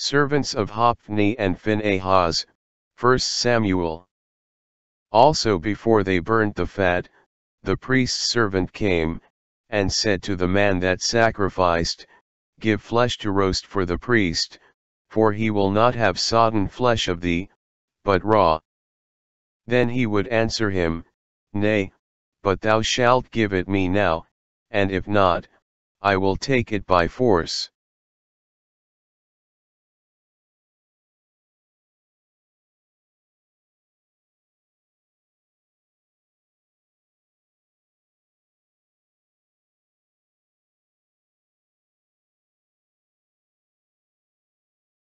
servants of Hophni and Phinehas, 1 Samuel. Also before they burnt the fat, the priest's servant came, and said to the man that sacrificed, Give flesh to roast for the priest, for he will not have sodden flesh of thee, but raw. Then he would answer him, Nay, but thou shalt give it me now, and if not, I will take it by force.